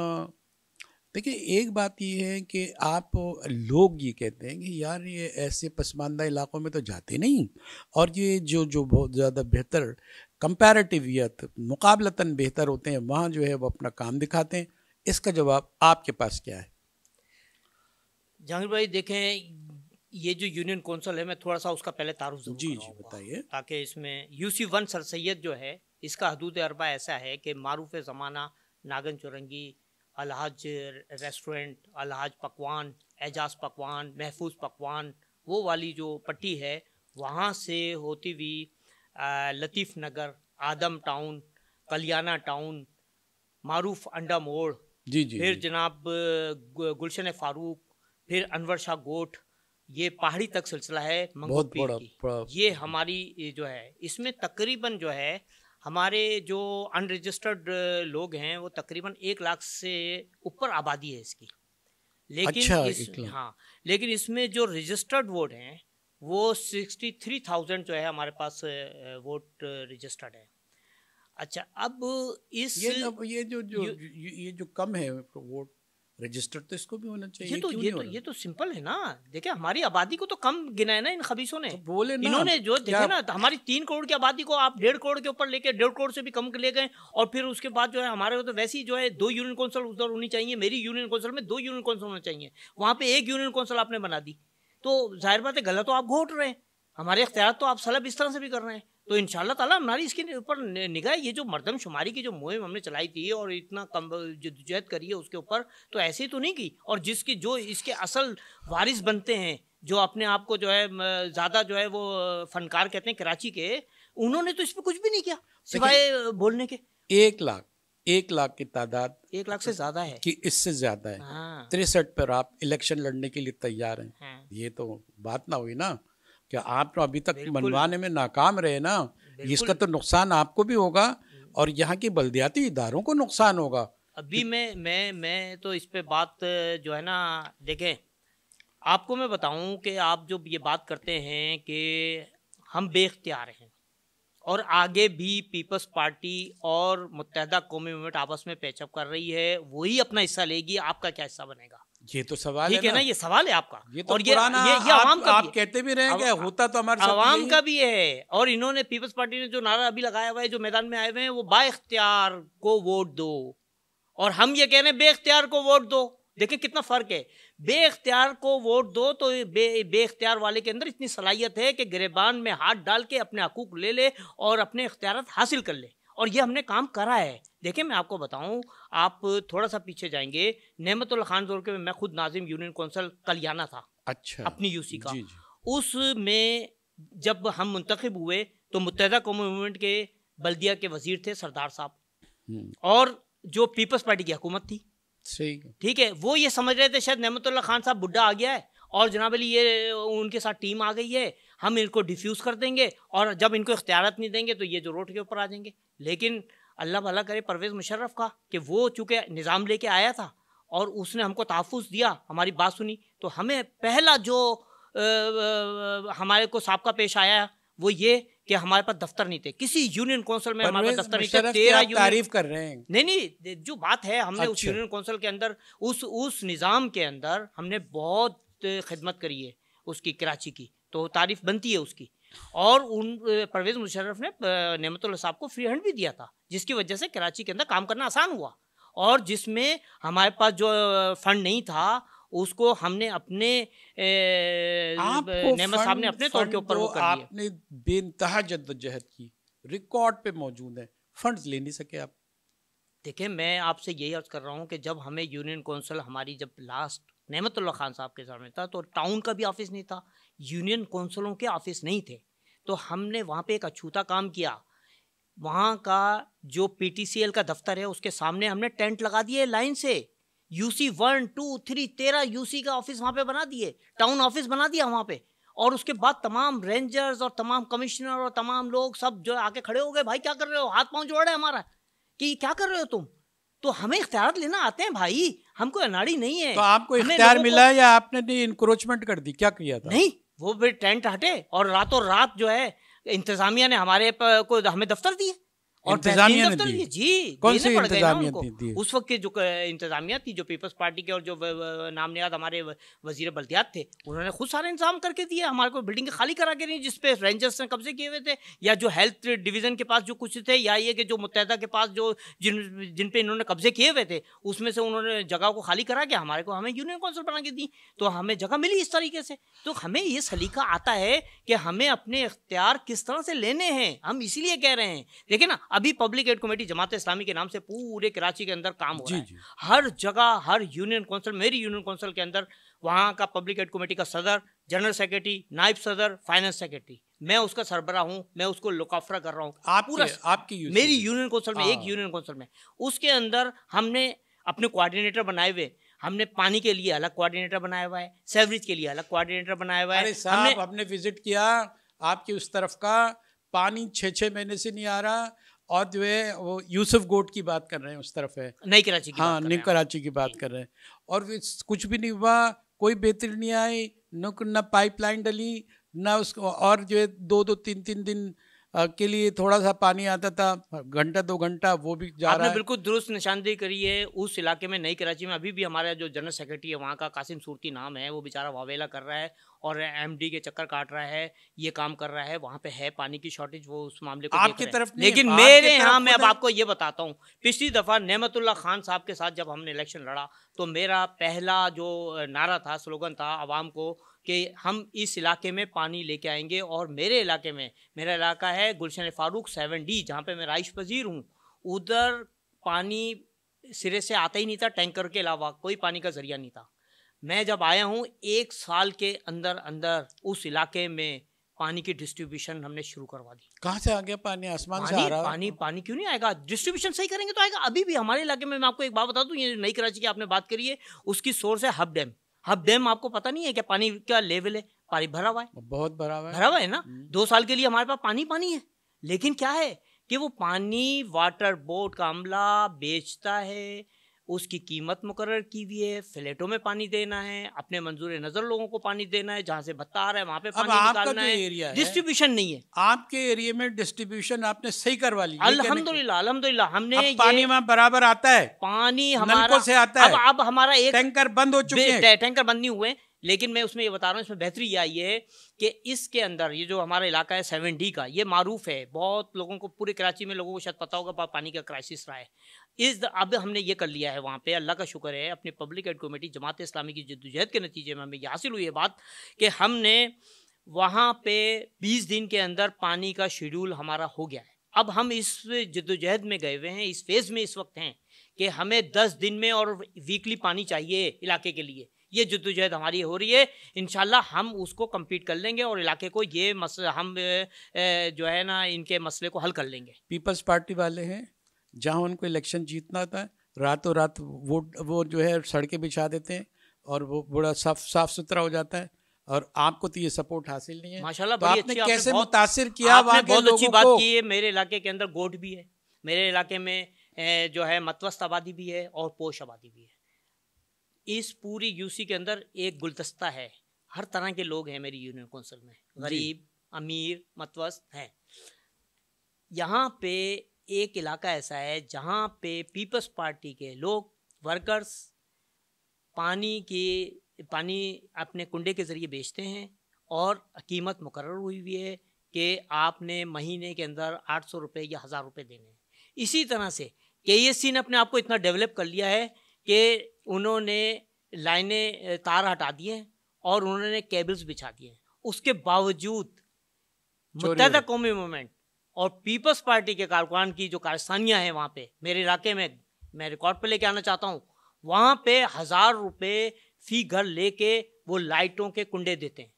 देखिए एक बात ये है कि आप लोग ये कहते हैं कि यार ये ऐसे पसमानदा इलाकों में तो जाते नहीं और ये जो जो बहुत ज़्यादा बेहतर कंपैरेटिवियत मुकाबलता बेहतर होते हैं वहाँ जो है वो अपना काम दिखाते हैं इसका जवाब आपके पास क्या है जहांगीर भाई देखें ये जो यूनियन काउंसिल है मैं थोड़ा सा उसका पहले तारुफ जी जी बताइए ताकि इसमें यूसी वन सर सैद जो है इसका हदूद अरबा ऐसा है कि मारूफ ज़माना नागन चुरंगी अलहज रेस्टोरेंट अलहज पकवान एजाज पकवान महफूज पकवान वो वाली जो पट्टी है वहाँ से होती हुई लतीफ़ नगर आदम टाउन कलियाना टाउन मारूफ अंडा मोड़ जी जी फिर जनाब गुलशन फारूक फिर अनवर शाह गोठ ये पहाड़ी तक सिलसिला है बहुत बड़ा, बड़ा ये हमारी जो है इसमें तकरीबन जो है हमारे जो अनरजिस्टर्ड लोग हैं वो तकरीबन एक लाख से ऊपर आबादी है इसकी लेकिन अच्छा, इस, हाँ लेकिन इसमें जो रजिस्टर्ड वोट हैं वो सिक्सटी थ्री थाउजेंड जो है हमारे पास वोट रजिस्टर्ड है अच्छा अब इस ये जो ये जो, जो ये, जो कम है वोट रजिस्टर्ड तो इसको भी होना चाहिए ये तो, तो ये तो ये तो सिंपल है ना देखिए हमारी आबादी को तो कम गिना है ना इन खबीसों ने तो बोले ना इन्होंने जो देखे ना तो हमारी तीन करोड़ की आबादी को आप डेढ़ करोड़ के ऊपर लेके डेढ़ करोड़ से भी कम ले गए और फिर उसके बाद जो है हमारे तो वैसे ही जो है दो यूनियन काउंसिल उधर होनी चाहिए मेरी यूनियन काउंसिल में दो यूनियन काउंसिल होना चाहिए वहाँ पे एक यूनियन काउंसिल आपने बना दी तो जाहिर बात है गला तो आप घोट रहे हैं हमारे अख्तियार तो आप सलब इस तरह से भी कर रहे हैं तो इन शाह ताला हमारी इसके ऊपर निगाह ये जो मरदमशुमारी की जो मुहिम हमने चलाई थी और इतना कम जदोजहद करी है उसके ऊपर तो ऐसे तो नहीं की और जिसकी जो इसके असल वारिस बनते हैं जो अपने आप को जो है ज़्यादा जो है वो फनकार कहते हैं कराची के उन्होंने तो इस पर कुछ भी नहीं किया सिवाय बोलने के एक लाख एक लाख की तादाद एक लाख से ज्यादा है कि इससे ज्यादा है हाँ। तिरसठ पर आप इलेक्शन लड़ने के लिए तैयार हैं हाँ। ये तो बात ना हुई ना कि आप तो अभी तक मनवाने में नाकाम रहे ना इसका तो नुकसान आपको भी होगा हम्म। और यहाँ के बलदियाती इदारों को नुकसान होगा अभी मैं मैं मैं तो इस पे बात जो है ना देखें आपको मैं बताऊं कि आप जो ये बात करते हैं कि हम बेख्तियार हैं और आगे भी पीपल्स पार्टी और मुतहदा कौमी मूवमेंट आपस में पैचअप कर रही है वही अपना हिस्सा लेगी आपका क्या हिस्सा बनेगा ये तो सवाल ठीक है ना ये सवाल है आपका ये तो और ये, ये, ये आवाम आप, का आप कहते भी रहेंगे होता तो हमारे आवाम का भी है और इन्होंने पीपल्स पार्टी ने जो नारा अभी लगाया हुआ है जो मैदान में आए हुए हैं वो बाख्तियार को वोट दो और हम ये कह रहे हैं बेख्तियार को वोट दो देखिए कितना फर्क है बे अख्तियार को वोट दो तो बे अख्तियार वाले के अंदर इतनी सलाहियत है कि गिरेबान में हाथ डाल के अपने हकूक ले ले और अपने अख्तियार हासिल कर ले और ये हमने काम करा है देखिए मैं आपको बताऊं आप थोड़ा सा पीछे जाएंगे नहमत खान जोर के मैं खुद नाजिम यूनियन कौंसल कलियाना था अच्छा अपनी यूसी का उसमें जब हम मुंतखब हुए तो मुतहदा कौम मूवमेंट के बल्दिया के वजीर थे सरदार साहब हम्म। और जो पीपल्स पार्टी की हुकूमत थी ठीक है वो ये समझ रहे थे शायद नहमतुल्ला खान साहब बुढ़ा आ गया है और जनाब अली ये उनके साथ टीम आ गई है हम इनको डिफ्यूज़ कर देंगे और जब इनको इख्तियारत नहीं देंगे तो ये जो रोड के ऊपर आ जाएंगे लेकिन अल्लाह भला करे परवेज़ मुशर्रफ का कि वो चूँकि निज़ाम लेके आया था और उसने हमको तहफ़ दिया हमारी बात सुनी तो हमें पहला जो आ, आ, हमारे को सबका पेश आया वो ये कि हमारे पास दफ्तर नहीं थे किसी यूनियन काउंसिल में हमारे पास दफ्तर नहीं थे तेरह तारीफ कर रहे हैं नहीं नहीं जो बात है हमने अच्छा। उस यूनियन काउंसिल के अंदर उस उस निज़ाम के अंदर हमने बहुत खिदमत करी है उसकी कराची की तो तारीफ बनती है उसकी और उन परवेज़ मुशर्रफ ने नमतुल्ला साहब को फ्री हैंड भी दिया था जिसकी वजह से कराची के अंदर काम करना आसान हुआ और जिसमें हमारे पास जो फंड नहीं था उसको हमने अपने नेमत साहब ने अपने तौर के ऊपर वो तो कर आपने बेनतहा जद्दोजहद की रिकॉर्ड पे मौजूद है फंड्स ले नहीं सके आप देखिए मैं आपसे यही अर्ज कर रहा हूँ कि जब हमें यूनियन कौंसिल हमारी जब लास्ट नहमतुल्ला खान साहब के सामने था तो टाउन का भी ऑफिस नहीं था यूनियन कौंसलों के ऑफिस नहीं थे तो हमने वहाँ पे एक अछूता काम किया वहाँ का जो पीटीसीएल का दफ्तर है उसके सामने हमने टेंट लगा दिए लाइन से यूसी वन टू थ्री तेरह यूसी का ऑफिस वहां पे बना दिए टाउन ऑफिस बना दिया वहां पे और उसके बाद तमाम रेंजर्स और तमाम कमिश्नर और तमाम लोग सब जो आके खड़े हो गए भाई क्या कर रहे हो हाथ पांव जोड़ है हमारा कि क्या कर रहे हो तुम तो हमें इख्तियार लेना आते हैं भाई हमको अनाड़ी नहीं है तो आपको इख्तियार मिला या आपने इंक्रोचमेंट कर दी क्या किया था नहीं वो फिर टेंट हटे और रातों रात जो है इंतजामिया ने हमारे को हमें दफ्तर दिए और इंतजामिया ने दी जी कौन सी इंतजामिया थी उस वक्त के जो इंतजामिया थी जो पीपल्स पार्टी के और जो नाम नामनियाद हमारे वजीर बल्दियात थे उन्होंने खुद सारे इंतजाम करके दिए हमारे को बिल्डिंग खाली करा के नहीं जिसपे रेंजर्स ने कब्जे किए हुए थे या जो हेल्थ डिवीजन के पास जो कुछ थे या ये कि जो मुतहदा के पास जो जिन जिन पे इन्होंने कब्जे किए हुए थे उसमें से उन्होंने जगह को खाली करा के हमारे को हमें यूनियन काउंसिल बना के दी तो हमें जगह मिली इस तरीके से तो हमें ये सलीका आता है कि हमें अपने इख्तियार किस तरह से लेने हैं हम इसीलिए कह रहे हैं देखिए ना अभी public aid committee Jamaat Islami के नाम से पूरे कराची के अंदर काम हो रहा है हर जगह हर यूनियन काउंसिल मेरी यूनियन काउंसिल के अंदर वहाँ का पब्लिक एड कमेटी का सदर जनरल सेक्रेटरी नायब सदर फाइनेंस सेक्रेटरी मैं उसका सरबरा हूँ मैं उसको लुकाफरा कर रहा हूँ पूरा आपकी मेरी यूनियन काउंसिल में एक हाँ। यूनियन काउंसिल में उसके अंदर हमने अपने कोऑर्डिनेटर बनाए हुए हमने पानी के लिए अलग कोऑर्डिनेटर बनाया हुआ है सेवरेज के लिए अलग कोऑर्डिनेटर बनाया हुआ है हमने विजिट किया आपके उस तरफ का पानी छः छः महीने से नहीं आ रहा और जो है वो यूसुफ गोट की बात कर रहे हैं उस तरफ है नई कराची हाँ नई कराची की बात कर रहे हैं और कुछ भी नहीं हुआ कोई बेहतरी नहीं आई न पाइप पाइपलाइन डली ना उसको और जो है दो दो तीन तीन दिन के लिए थोड़ा सा पानी आता था घंटा दो घंटा वो भी जा रहा है बिल्कुल दुरुस्त निशानदेही करी है उस इलाके में नई कराची में अभी भी हमारा जो जनरल सेक्रेटरी है वहाँ का कासिम सूरती नाम है वो बेचारा वावेला कर रहा है और एमडी के चक्कर काट रहा है ये काम कर रहा है वहाँ पे है पानी की शॉर्टेज वो उस मामले को आपकी तरफ लेकिन मेरे यहाँ मैं अब आपको ये बताता हूँ पिछली दफ़ा नहमतुल्ला खान साहब के साथ जब हमने इलेक्शन लड़ा तो मेरा पहला जो नारा था स्लोगन था आवाम को कि हम इस इलाके में पानी लेके आएंगे और मेरे इलाके में मेरा इलाका है गुलशन फारूक सेवन डी जहाँ पर मैं राइश पजीर हूँ उधर पानी सिरे से आता ही नहीं था टैंकर के अलावा कोई पानी का जरिया नहीं था मैं जब आया हूँ एक साल के अंदर अंदर उस इलाके में पानी की डिस्ट्रीब्यूशन हमने शुरू करवा दी कहाँ से आ गया पानी आसमान से आ रहा पानी पानी क्यों नहीं आएगा डिस्ट्रीब्यूशन सही करेंगे तो आएगा अभी भी हमारे इलाके में मैं आपको एक बात बता दूँ तो ये नई कराची की आपने बात करी है उसकी सोर्स है हब डैम हब डैम आपको पता नहीं है क्या पानी क्या लेवल है पानी भरा हुआ है बहुत भरा हुआ है भरा हुआ है ना हम्म। दो साल के लिए हमारे पास पानी पानी है लेकिन क्या है कि वो पानी वाटर बोर्ड का अमला बेचता है उसकी कीमत मुकर की हुई है फ्लैटों में पानी देना है अपने मंजूर नज़र लोगों को पानी देना है जहाँ से भत्ता आ रहा है वहाँ पे पानी निकालना है एरिया डिस्ट्रीब्यूशन नहीं है आपके एरिया में डिस्ट्रीब्यूशन आपने सही करवा लिया अलहमदुल्ला अलहमदुल्ला हमने पानी वहाँ बराबर आता है पानी हमारा से आता है अब हमारा एक टैंकर बंद हो चुके हैं टैंकर बंद नहीं हुए लेकिन मैं उसमें ये बता रहा हूँ इसमें बेहतरी ये आई है कि इसके अंदर ये जो हमारा इलाका है सेवन डी का ये मरूफ है बहुत लोगों को पूरे कराची में लोगों को शायद पता होगा पानी का क्राइसिस रहा है इस अब हमने ये कर लिया है वहाँ पे अल्लाह का शुक्र है अपने public aid committee Jamaat Islami की जद्दोजहद के नतीजे में हमें यह हासिल हुई है बात कि हमने वहाँ पे बीस दिन के अंदर पानी का शेड्यूल हमारा हो गया है अब हम इस जद्दोजहद में गए हुए हैं इस फेज़ में इस वक्त हैं कि हमें दस दिन में और वीकली पानी चाहिए इलाके के लिए ये जद्दोजहद हमारी हो रही है इनशाला हम उसको कम्पीट कर लेंगे और इलाके को ये मस हम जो है ना इनके मसले को हल कर लेंगे पीपल्स पार्टी वाले हैं जहाँ उनको इलेक्शन जीतना था रातों रात वोट वो जो है सड़कें बिछा देते हैं और वो बड़ा साफ साफ सुथरा हो जाता है और आपको तो ये सपोर्ट हासिल नहीं है माशाल्लाह तो आपने कैसे मुतासर किया आपने बहुत अच्छी बात की है मेरे इलाके के अंदर गोट भी है मेरे इलाके में जो है मतवस्त आबादी भी है और पोश आबादी भी है इस पूरी यूसी के अंदर एक गुलदस्ता है हर तरह के लोग हैं मेरी यूनियन कौंसिल में गरीब अमीर मतवस्त हैं यहाँ पे एक इलाका ऐसा है जहाँ पे पीपल्स पार्टी के लोग वर्कर्स पानी की पानी अपने कुंडे के ज़रिए बेचते हैं और कीमत मुकर हुई हुई है कि आपने महीने के अंदर आठ सौ रुपये या हज़ार रुपये देने हैं इसी तरह से के ने अपने आप को इतना डेवलप कर लिया है कि उन्होंने लाइनें तार हटा दिए और उन्होंने केबल्स बिछा दिए उसके बावजूद मुतहद कौमी मूवमेंट और पीपल्स पार्टी के कारकुनान की जो कारस्थानियाँ हैं वहाँ पे मेरे इलाके में मैं रिकॉर्ड पे लेके आना चाहता हूँ वहाँ पे हज़ार रुपये फी घर लेके वो लाइटों के कुंडे देते हैं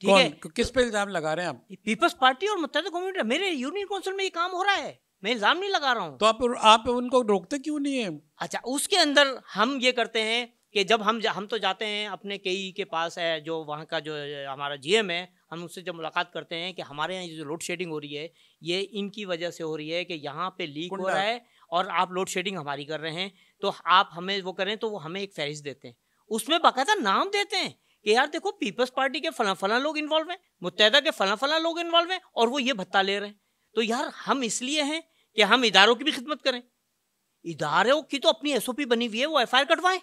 ठीक है किस पे इल्ज़ाम लगा रहे हैं आप पीपल्स पार्टी और मुतहद कौमी मेरे यूनियन काउंसिल में ये काम हो रहा है मैं इल्ज़ाम नहीं लगा रहा हूँ तो आप आप उनको रोकते क्यों नहीं है अच्छा उसके अंदर हम ये करते हैं कि जब हम हम तो जाते हैं अपने केई के पास है जो वहाँ का जो हमारा जीएम है हम उससे जब मुलाकात करते हैं कि हमारे यहाँ जो लोड शेडिंग हो रही है ये इनकी वजह से हो रही है कि यहाँ पे लीक हो रहा है और आप लोड शेडिंग हमारी कर रहे हैं तो आप हमें वो करें तो वो हमें एक फहरिस्त देते हैं उसमें बाकायदा नाम देते हैं कि यार देखो पीपल्स पार्टी के फला फला लोग इन्वॉल्व हैं मुतहदा के फला फला लोग इन्वॉल्व हैं और वो ये भत्ता ले रहे हैं तो यार हम इसलिए हैं कि हम इदारों की भी खिदमत करें इदारों की तो अपनी एसओपी बनी हुई है वो एफ आई आर कटवाएं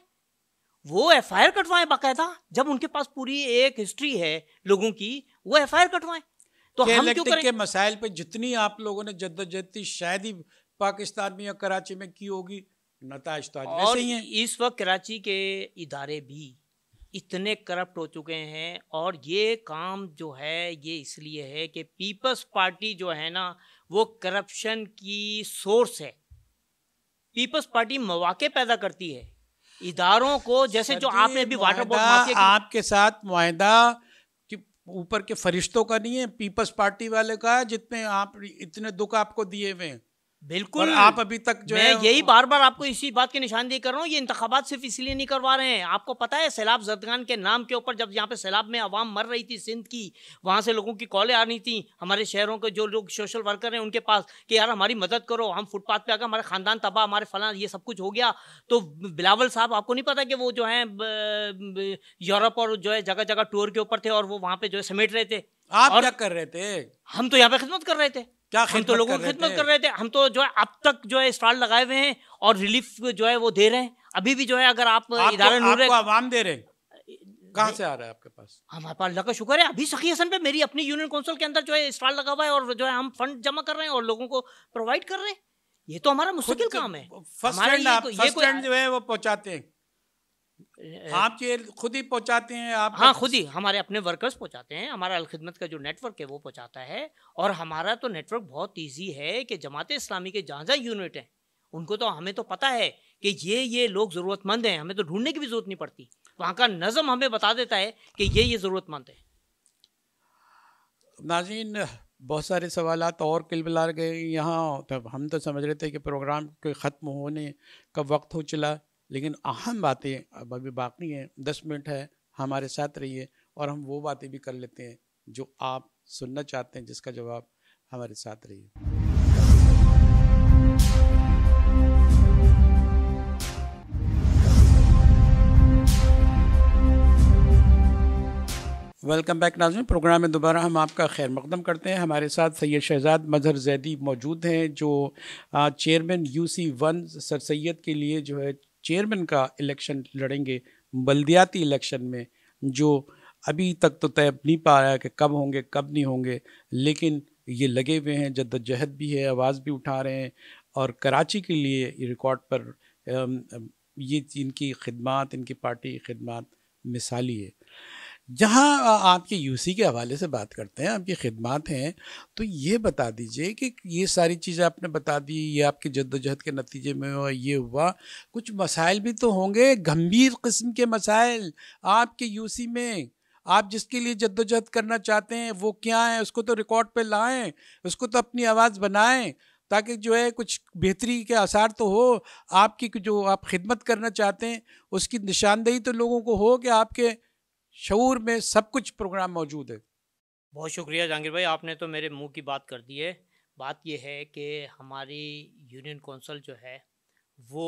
वो एफ आई आर कटवाएं बाकायदा जब उनके पास पूरी एक हिस्ट्री है लोगों की वो एफ आई आर कटवाएं तो हम क्यों करें के मसाइल पे जितनी आप लोगों ने जद्दोजहद शायद ही पाकिस्तान में या कराची में की होगी नतज तो और ही है। इस वक्त कराची के इदारे भी इतने करप्ट हो चुके हैं और ये काम जो है ये इसलिए है कि पीपल्स पार्टी जो है ना वो करप्शन की सोर्स है पीपल्स पार्टी मौाक़े पैदा करती है इदारों को जैसे जो आपने भी वाटर बोर्ड आपके साथ माहदा ऊपर के फरिश्तों का नहीं है पीपल्स पार्टी वाले का जितने आप इतने दुख आपको दिए हुए हैं बिल्कुल आप अभी तक जो मैं है यही बार बार आपको इसी बात की निशानदेही कर रहा हूँ ये इंतबात सिर्फ इसलिए नहीं करवा रहे हैं आपको पता है सैलाब जदगान के नाम के ऊपर जब यहाँ पे सैलाब में आवाम मर रही थी सिंध की वहाँ से लोगों की कॉलें आ रही थी हमारे शहरों के जो लोग सोशल वर्कर हैं उनके पास कि यार हमारी मदद करो हम फुटपाथ पे आकर हमारे खानदान तबाह हमारे फलां ये सब कुछ हो गया तो बिलावल साहब आपको नहीं पता कि वो जो है यूरोप और जो है जगह जगह टूर के ऊपर थे और वो वहाँ पर जो है समेट रहे थे आप क्या कर रहे थे हम तो यहाँ पे खिदमत कर रहे थे क्या हम तो लोगों की खिदमत कर रहे थे हम तो जो है अब तक जो है स्टॉल लगाए हुए हैं और रिलीफ जो है वो दे रहे हैं अभी भी जो है अगर आप आवाम दे रहे हैं कहाँ से आ रहा है आपके पास हमारे पास अल्लाह का शुक्र है अभी सखी हसन पे मेरी अपनी यूनियन काउंसिल के अंदर जो है स्टॉल लगा हुआ है और जो है हम फंड जमा कर रहे हैं और लोगों को प्रोवाइड कर रहे हैं ये तो हमारा मुश्किल काम है फर्स्ट हमारा आप, तो जो है वो पहुंचाते हैं आप ये खुद ही पहुंचाते हैं आप हाँ खुद ही हमारे अपने वर्कर्स पहुंचाते हैं हमारा अलखदमत का जो नेटवर्क है वो पहुंचाता है और हमारा तो नेटवर्क बहुत ईजी है कि जमात इस्लामी के जहाँ जहाँ यूनिट हैं उनको तो हमें तो पता है कि ये ये लोग ज़रूरतमंद हैं हमें तो ढूंढने की भी ज़रूरत नहीं पड़ती वहाँ का नज़म हमें बता देता है कि ये ये ज़रूरतमंद है नाजीन बहुत सारे सवाल और किलबिला गए यहाँ तब हम तो समझ रहे थे कि प्रोग्राम के ख़त्म होने का वक्त हो चला लेकिन अहम बातें अब अभी बाकी हैं दस मिनट है हमारे साथ रहिए और हम वो बातें भी कर लेते हैं जो आप सुनना चाहते हैं जिसका जवाब हमारे साथ रहिए वेलकम बैक नाजम प्रोग्राम में दोबारा हम आपका खैर मकदम करते हैं हमारे साथ सैयद शहजाद मजहर जैदी मौजूद हैं जो chairman UC one Sir Syed के लिए जो है चेयरमैन का इलेक्शन लड़ेंगे बल्दियाती इलेक्शन में जो अभी तक तो तय नहीं पा रहा है कि कब होंगे कब नहीं होंगे लेकिन ये लगे हुए हैं जद्दोजहद भी है आवाज़ भी उठा रहे हैं और कराची के लिए रिकॉर्ड पर ये इनकी खिदमत इनकी पार्टी की खिदमत मिसाली है जहाँ आपके यूसी के हवाले से बात करते हैं आपकी खिदमत हैं तो ये बता दीजिए कि ये सारी चीज़ें आपने बता दी ये आपके जद्दोजहद के नतीजे में हुआ ये हुआ कुछ मसाइल भी तो होंगे गंभीर किस्म के मसाइल आपके यूसी में आप जिसके लिए जद्दोजहद करना चाहते हैं वो क्या है उसको तो रिकॉर्ड पर लाएँ उसको तो अपनी आवाज़ बनाएँ ताकि जो है कुछ बेहतरी के आसार तो हो आपकी जो आप खिदमत करना चाहते हैं उसकी निशानदेही तो लोगों को हो कि आपके शूर में सब कुछ प्रोग्राम मौजूद है बहुत शुक्रिया जहांगीर भाई आपने तो मेरे मुंह की बात कर दी है बात यह है कि हमारी यूनियन कौंसल जो है वो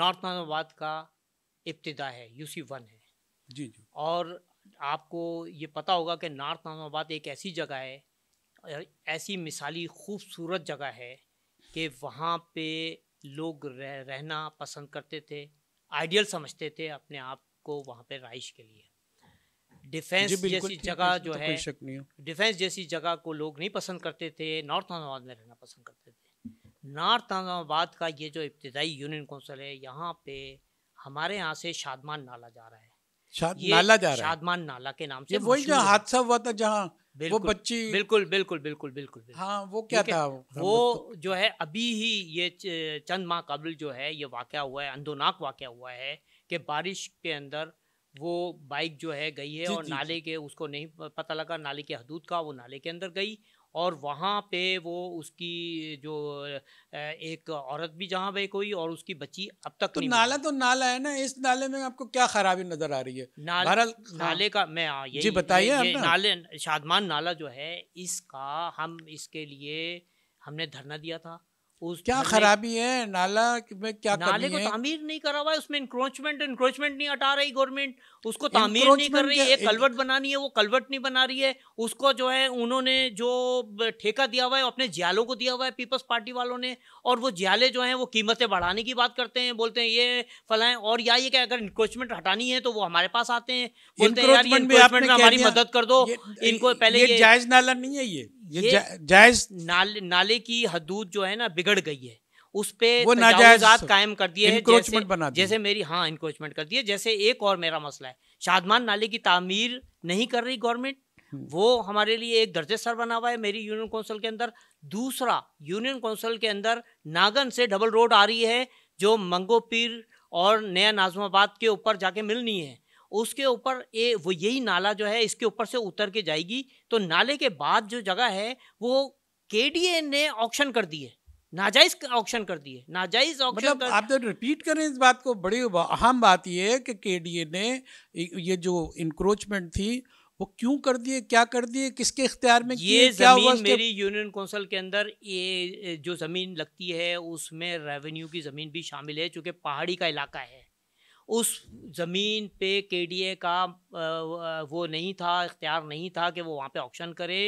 नॉर्थ नाजाबाद का इब्तदा है यूसी वन है जी जी और आपको ये पता होगा कि नॉर्थ नाजाबाद एक ऐसी जगह है ऐसी मिसाली खूबसूरत जगह है कि वहाँ पे लोग रह, रहना पसंद करते थे आइडियल समझते थे अपने आप को वहाँ पे राइश के लिए डिफेंस जैसी जगह जो तो है डिफेंस जैसी जगह को लोग नहीं पसंद करते थे नॉर्थ अहमदाबाद में रहना पसंद करते थे नॉर्थ अहमदाबाद का ये जो इब्तदाई यूनियन कौंसिल है यहाँ पे हमारे यहाँ से शादमान नाला जा रहा है नाला जा रहा है शादमान नाला के नाम से वही जो हादसा हुआ था जहाँ वो बच्ची बिल्कुल बिल्कुल बिल्कुल बिल्कुल बिल्कुल। हाँ वो क्या था वो, वो जो है अभी ही ये चंद माह कबल जो है ये वाक्य हुआ है अंदोनाक वाक्य हुआ है कि बारिश के अंदर वो बाइक जो है गई है जी, और जी, नाले के उसको नहीं पता लगा नाले के हदूद का वो नाले के अंदर गई और वहाँ पे वो उसकी जो एक औरत भी जहाँ पे कोई और उसकी बच्ची अब तक तो नहीं नाला तो नाला है ना इस नाले में आपको क्या खराबी नजर आ रही है नाल, नाले का मैं हाँ, ये जी बताइए नाले शादमान नाला जो है इसका हम इसके लिए हमने धरना दिया था उस क्या खराबी है नाला में क्या नाले को तामीर नहीं करा हुआ है उसमें इंक्रोचमेंट इंक्रोचमेंट नहीं हटा रही गवर्नमेंट उसको तामीर नहीं कर रही है कलवट बनानी है वो कलवट नहीं बना रही है उसको जो है उन्होंने जो ठेका दिया हुआ है अपने जियालों को दिया हुआ है पीपल्स पार्टी वालों ने और वो जियाले जो हैं वो कीमतें बढ़ाने की बात करते हैं बोलते हैं ये फलाएं और या ये कि अगर इंक्रोचमेंट हटानी है तो वो हमारे पास आते हैं बोलते हैं यार ये हमारी मदद कर दो इनको पहले ये जायज नाला नहीं है ये ये जा, जायज नाले नाले की हदूद जो है ना बिगड़ गई है उस पे वो नाजायजात कायम कर दिए हैं जैसे बना जैसे मेरी हाँ इंक्रोचमेंट कर दिए जैसे एक और मेरा मसला है शादमान नाले की तामीर नहीं कर रही गवर्नमेंट हम्म। वो हमारे लिए एक दर्जे सर बना हुआ है मेरी यूनियन काउंसिल के अंदर दूसरा यूनियन काउंसिल के अंदर नागन से डबल रोड आ रही है जो मंगोपीर और नया नाजमाबाद के ऊपर जाके मिलनी है उसके ऊपर ये वो यही नाला जो है इसके ऊपर से उतर के जाएगी तो नाले के बाद जो जगह है वो के ने ऑप्शन कर दिए नाजायज ऑप्शन कर दिए नाजायज ऑप्शन मतलब कर... आप तो रिपीट करें इस बात को बड़ी अहम बात ये है कि के ने ये जो इंक्रोचमेंट थी वो क्यों कर दिए क्या कर दिए किसके इख्तियार में ये क्या हुआ मेरी यूनियन काउंसिल के अंदर ये जो ज़मीन लगती है उसमें रेवेन्यू की ज़मीन भी शामिल है चूंकि पहाड़ी का इलाका है उस ज़मीन पे के डी ए का वो नहीं था इख्तियार नहीं था कि वो वहाँ पे ऑक्शन करे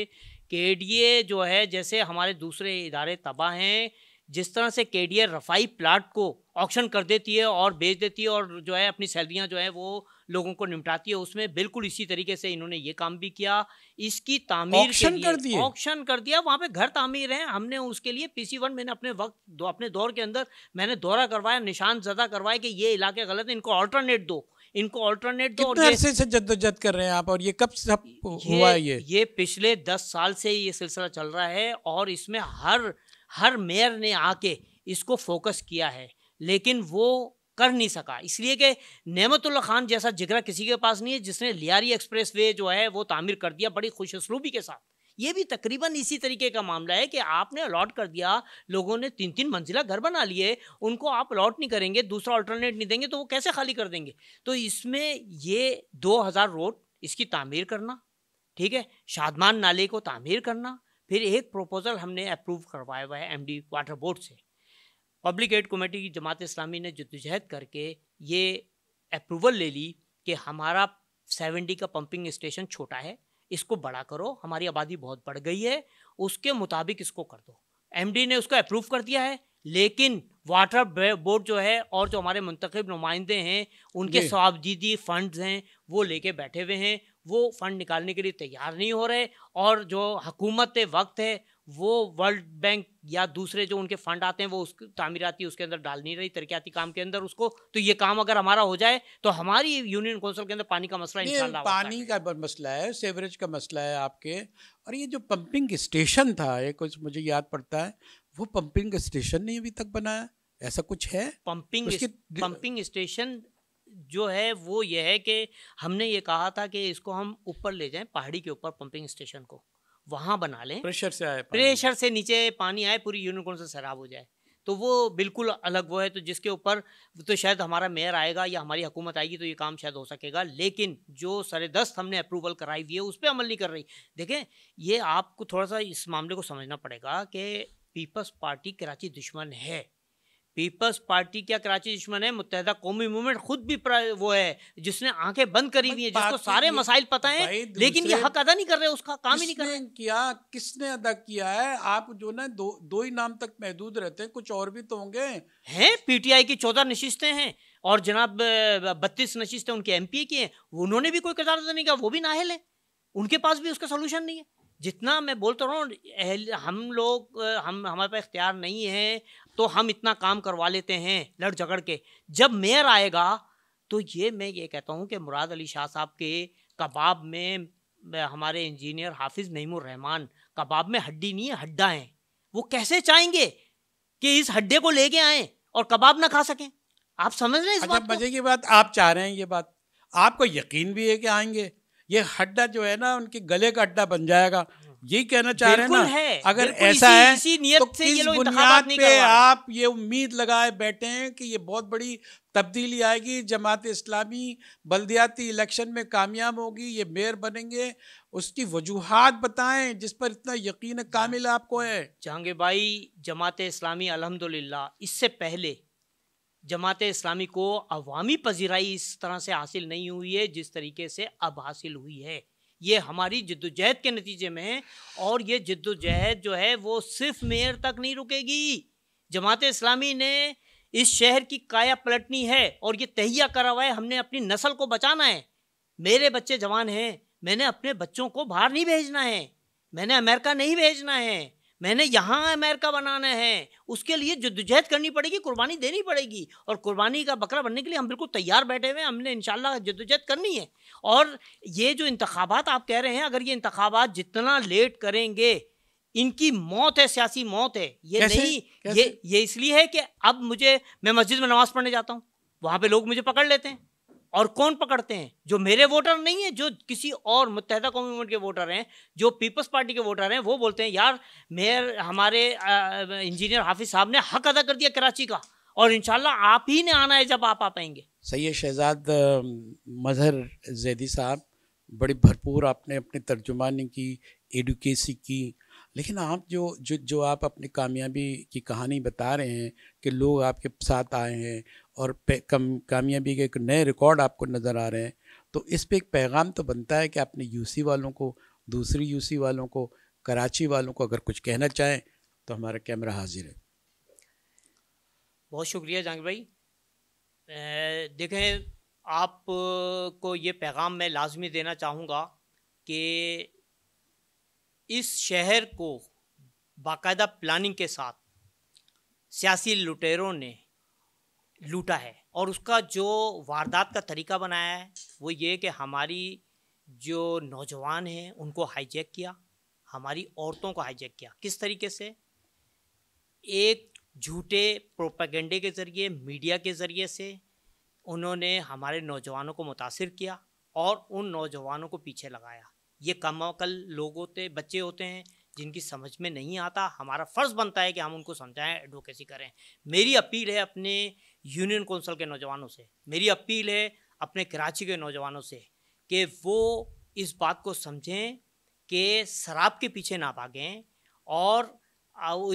के डी ए जो है जैसे हमारे दूसरे इदारे तबाह हैं जिस तरह से के डी रफाई प्लाट को ऑक्शन कर देती है और बेच देती है और जो है अपनी सैलरियाँ जो है वो लोगों को निपटाती है उसमें बिल्कुल इसी तरीके से इन्होंने ये काम भी किया इसकी तामीर ऑक्शन कर दिया ऑक्शन कर दिया वहाँ पे घर तामीर है हमने उसके लिए पीसी वन मैंने अपने वक्त दो, अपने दौर के अंदर मैंने दौरा करवाया निशान जदा करवाया कि ये इलाके गलत है इनको ऑल्टरनेट दो इनको ऑल्टरनेट दो और ये, से जद्दोजहद कर रहे हैं आप और ये कब सब हुआ ये ये पिछले दस साल से ये सिलसिला चल रहा है और इसमें हर हर मेयर ने आके इसको फोकस किया है लेकिन वो कर नहीं सका इसलिए कि नेमतुल्ला खान जैसा जिगरा किसी के पास नहीं है जिसने लियारी एक्सप्रेस वे जो है वो तामीर कर दिया बड़ी खुशसलूबी के साथ ये भी तकरीबन इसी तरीके का मामला है कि आपने अलॉट कर दिया लोगों ने तीन तीन मंजिला घर बना लिए उनको आप अलॉट नहीं करेंगे दूसरा अल्टरनेट नहीं देंगे तो वो कैसे खाली कर देंगे तो इसमें ये दो हज़ार रोड इसकी तामीर करना ठीक है शादमान नाले को तामीर करना फिर एक प्रपोजल हमने अप्रूव करवाया हुआ है एम डी वाटर बोर्ड से पब्लिक एड कमेटी की जमात इस्लामी ने जदोजहद करके ये अप्रूवल ले ली कि हमारा सेवन डी का पंपिंग स्टेशन छोटा है इसको बड़ा करो हमारी आबादी बहुत बढ़ गई है उसके मुताबिक इसको कर दो डी ने उसको अप्रूव कर दिया है लेकिन वाटर बोर्ड जो है और जो हमारे मुंतखब नुमाइंदे हैं उनके स्वाबदीदी फंड्स हैं वो लेके बैठे हुए हैं वो फंड निकालने के लिए तैयार नहीं हो रहे और जो हकूमत वक्त है वो वर्ल्ड बैंक या दूसरे जो उनके फंड आते हैं वो उस तामीराती उसके अंदर डाल नहीं रही तरक्याती काम के अंदर उसको तो ये काम अगर हमारा हो जाए तो हमारी यूनियन काउंसिल के अंदर पानी का मसला पानी का मसला है सेवरेज का मसला है आपके और ये जो पंपिंग स्टेशन था ये कुछ मुझे याद पड़ता है वो पंपिंग स्टेशन नहीं अभी तक बनाया ऐसा कुछ है पंपिंग पंपिंग स्टेशन जो है वो ये है कि हमने ये कहा था कि इसको हम ऊपर ले जाएं पहाड़ी के ऊपर पंपिंग स्टेशन को वहाँ बना लें प्रेशर से आए प्रेशर से नीचे पानी आए पूरी यूनिकॉर्न से शराब हो जाए तो वो बिल्कुल अलग वो है तो जिसके ऊपर तो शायद हमारा मेयर आएगा या हमारी हुकूमत आएगी तो ये काम शायद हो सकेगा लेकिन जो सरदस्त हमने अप्रूवल कराई हुई है उस पर अमल नहीं कर रही देखें ये आपको थोड़ा सा इस मामले को समझना पड़ेगा कि पीपल्स पार्टी कराची दुश्मन है पीपल्स पार्टी क्या कराची दुश्मन है मुतहदा कौमी मूवमेंट खुद भी वो है जिसने आंखें बंद करी हुई है जिसको सारे मसाइल पता है लेकिन ये हक अदा नहीं कर रहे उसका काम ही नहीं कर रहे किया किसने अदा किया है आप जो ना दो दो ही नाम तक महदूद रहते हैं कुछ और भी तो होंगे हैं पीटीआई की चौदह नशिस्तें हैं और जनाब बत्तीस नशिस्तें उनके एम पी की हैं उन्होंने भी कोई किरदार अदा नहीं किया वो भी नाहल है उनके पास भी उसका सोल्यूशन नहीं है जितना मैं बोलता रहा हूँ हम लोग हम हमारे पास इख्तियार नहीं है तो हम इतना काम करवा लेते हैं लड़ झगड़ के जब मेयर आएगा तो ये मैं ये कहता हूँ कि मुराद अली शाह साहब के कबाब में हमारे इंजीनियर हाफिज़ महमूर रहमान कबाब में हड्डी नहीं है हड्डा हैं वो कैसे चाहेंगे कि इस हड्डे को लेके आए और कबाब ना खा सकें आप समझ रहे हैं इस अच्छा, बात मजे की बात आप चाह रहे हैं ये बात आपको यकीन भी है कि आएंगे ये हड्डा जो है ना उनके गले का हड्डा बन जाएगा यही कहना चाह रहे हैं ना है, अगर ऐसा इसी, है इसी नियत तो से ये लोग बुनियाद पे आप ये उम्मीद लगाए बैठे हैं कि ये बहुत बड़ी तब्दीली आएगी जमात इस्लामी बल्दियाती इलेक्शन में कामयाब होगी ये मेयर बनेंगे उसकी वजूहत बताएं जिस पर इतना यकीन कामिल आपको है जहांगे भाई जमात इस्लामी अलहमदिल्ला इससे पहले जमात इस्लामी को अवामी पजीराई इस तरह से हासिल नहीं हुई है जिस तरीके से अब हासिल हुई है ये हमारी जद्दोजहद के नतीजे में है और ये जद्दोजहद जो है वो सिर्फ मेयर तक नहीं रुकेगी जमात इस्लामी ने इस शहर की काया पलटनी है और ये तहिया करा हुआ है हमने अपनी नस्ल को बचाना है मेरे बच्चे जवान हैं मैंने अपने बच्चों को बाहर नहीं भेजना है मैंने अमेरिका नहीं भेजना है मैंने यहाँ अमेरिका बनाना है उसके लिए जद्दोजहद करनी पड़ेगी कुर्बानी देनी पड़ेगी और कुर्बानी का बकरा बनने के लिए हम बिल्कुल तैयार बैठे हुए हैं हमने इन जद्दोजहद करनी है और ये जो इंतबात आप कह रहे हैं अगर ये इंतबात जितना लेट करेंगे इनकी मौत है सियासी मौत है ये कैसे? नहीं कैसे? ये ये इसलिए है कि अब मुझे मैं मस्जिद में नमाज़ पढ़ने जाता हूँ वहाँ पर लोग मुझे पकड़ लेते हैं और कौन पकड़ते हैं जो मेरे वोटर नहीं है जो किसी और मुतहदा कौमी के वोटर हैं जो पीपल्स पार्टी के वोटर हैं वो बोलते हैं यार मेयर हमारे इंजीनियर हाफिज साहब ने हक अदा कर दिया कराची का और इन आप ही ने आना है जब आप आ पाएंगे सैद शहजाद मजहर जैदी साहब बड़ी भरपूर आपने अपने तर्जुमानी की एडुकेसी की लेकिन आप जो जो जो आप अपनी कामयाबी की कहानी बता रहे हैं कि लोग आपके साथ आए हैं और कम कामयाबी के एक नए रिकॉर्ड आपको नज़र आ रहे हैं तो इस पर एक पैगाम तो बनता है कि आपने यूसी वालों को दूसरी यूसी वालों को कराची वालों को अगर कुछ कहना चाहें तो हमारा कैमरा हाजिर है बहुत शुक्रिया जहांग भाई देखें आप को ये पैगाम मैं लाजमी देना चाहूँगा कि इस शहर को बाकायदा प्लानिंग के साथ सियासी लुटेरों ने लूटा है और उसका जो वारदात का तरीका बनाया है वो ये कि हमारी जो नौजवान हैं उनको हाईजैक किया हमारी औरतों को हाईजैक किया किस तरीके से एक झूठे प्रोपागेंडे के ज़रिए मीडिया के ज़रिए से उन्होंने हमारे नौजवानों को मुतासर किया और उन नौजवानों को पीछे लगाया ये कम अकल लोग होते बच्चे होते हैं जिनकी समझ में नहीं आता हमारा फ़र्ज़ बनता है कि हम उनको समझाएं एडवोकेसी करें मेरी अपील है अपने यूनियन कौंसिल के नौजवानों से मेरी अपील है अपने कराची के नौजवानों से कि वो इस बात को समझें कि शराब के पीछे ना भागें और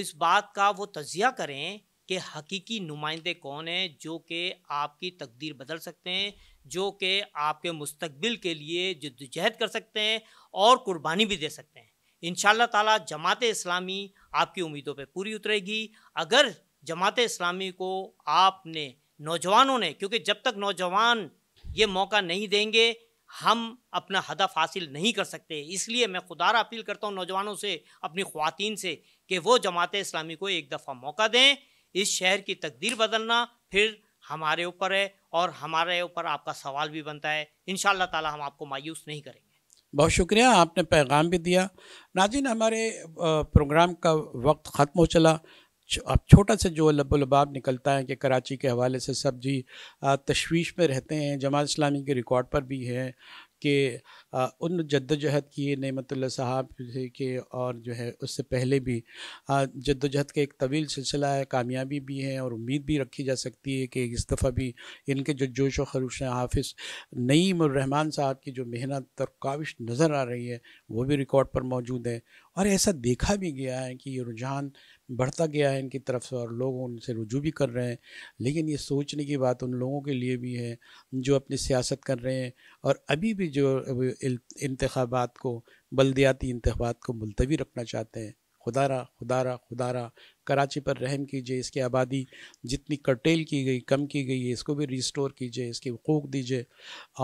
इस बात का वो तजिया करें कि हकीकी नुमाइंदे कौन हैं जो कि आपकी तकदीर बदल सकते हैं जो कि आपके मुस्तबिल के लिए जद्दोजहद कर सकते हैं और कुर्बानी भी दे सकते हैं इन ताला जमात इस्लामी आपकी उम्मीदों पर पूरी उतरेगी अगर जमात इस्लामी को आपने नौजवानों ने क्योंकि जब तक नौजवान ये मौका नहीं देंगे हम अपना हदफ हासिल नहीं कर सकते इसलिए मैं खुदारा अपील करता हूँ नौजवानों से अपनी खुवान से कि वो जमात इस्लामी को एक दफ़ा मौका दें इस शहर की तकदीर बदलना फिर हमारे ऊपर है और हमारे ऊपर आपका सवाल भी बनता है इन ताला हम आपको मायूस नहीं करेंगे बहुत शुक्रिया आपने पैगाम भी दिया नाजिन हमारे प्रोग्राम का वक्त ख़त्म हो चला अब छोटा सा जो लबाब निकलता है कि कराची के हवाले से सब जी तशवीश में रहते हैं जमात इस्लामी के रिकॉर्ड पर भी है कि उन जद्दोजहद की नमतुल्ला साहब के और जो है उससे पहले भी जद्दोजहद का एक तवील सिलसिला है कामयाबी भी है और उम्मीद भी रखी जा सकती है कि इस दफ़ा भी इनके जो जोश व खरूश हैं हाफिस नईम रहमान साहब की जो मेहनत और काविश नज़र आ रही है वो भी रिकॉर्ड पर मौजूद है और ऐसा देखा भी गया है कि ये रुझान बढ़ता गया है इनकी तरफ से और लोग उनसे रुजू भी कर रहे हैं लेकिन ये सोचने की बात उन लोगों के लिए भी है जो अपनी सियासत कर रहे हैं और अभी भी जो इंतबात को बलदियाती इंतबात को मुलतवी रखना चाहते हैं खुदारा खुदारा खुदारा कराची पर रहम कीजिए इसकी आबादी जितनी कटेल की गई कम की गई है इसको भी रिस्टोर कीजिए इसके हकूक़ दीजिए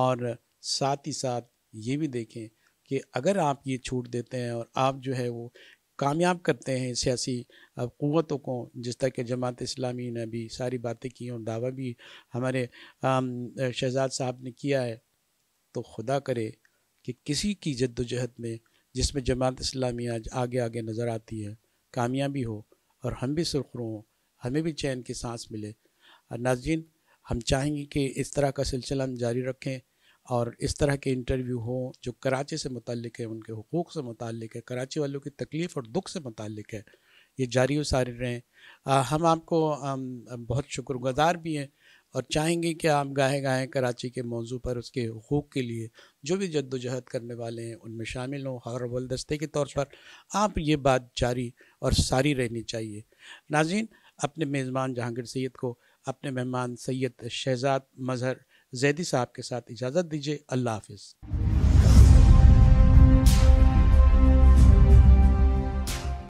और साथ ही साथ ये भी देखें कि अगर आप ये छूट देते हैं और आप जो है वो कामयाब करते हैं सियासी क़वतों को जिस तरह के जमात इस्लामी ने भी सारी बातें की और दावा भी हमारे शहजाद साहब ने किया है तो खुदा करे कि किसी की जद्दोजहद में जिसमें जमात इस्लामी आज आगे आगे नज़र आती है कामयाबी हो और हम भी सुरखरू हों हमें भी चैन की सांस मिले और नाजिन हम चाहेंगे कि इस तरह का सिलसिला हम जारी रखें और इस तरह के इंटरव्यू हों जो कराची से मुतलिक है उनके हकूक़ से मुतलिक है कराची वालों की तकलीफ़ और दुख से मुतलिक है ये जारी सारी रहें आ, हम आपको आ, बहुत शुक्रगुजार भी हैं और चाहेंगे कि आप गाहें गाहें कराची के मौजू पर उसके हकूक़ के लिए जो भी जद्दोजहद करने वाले हैं उनमें शामिल हों हर वलदस्ते के तौर पर आप ये बात जारी और सारी रहनी चाहिए नाजीन अपने मेज़बान जहांगीर सैद को अपने मेहमान सैयद शहजाद मज़हर जैदी साहब के साथ इजाज़त दीजिए अल्लाह हाफिज़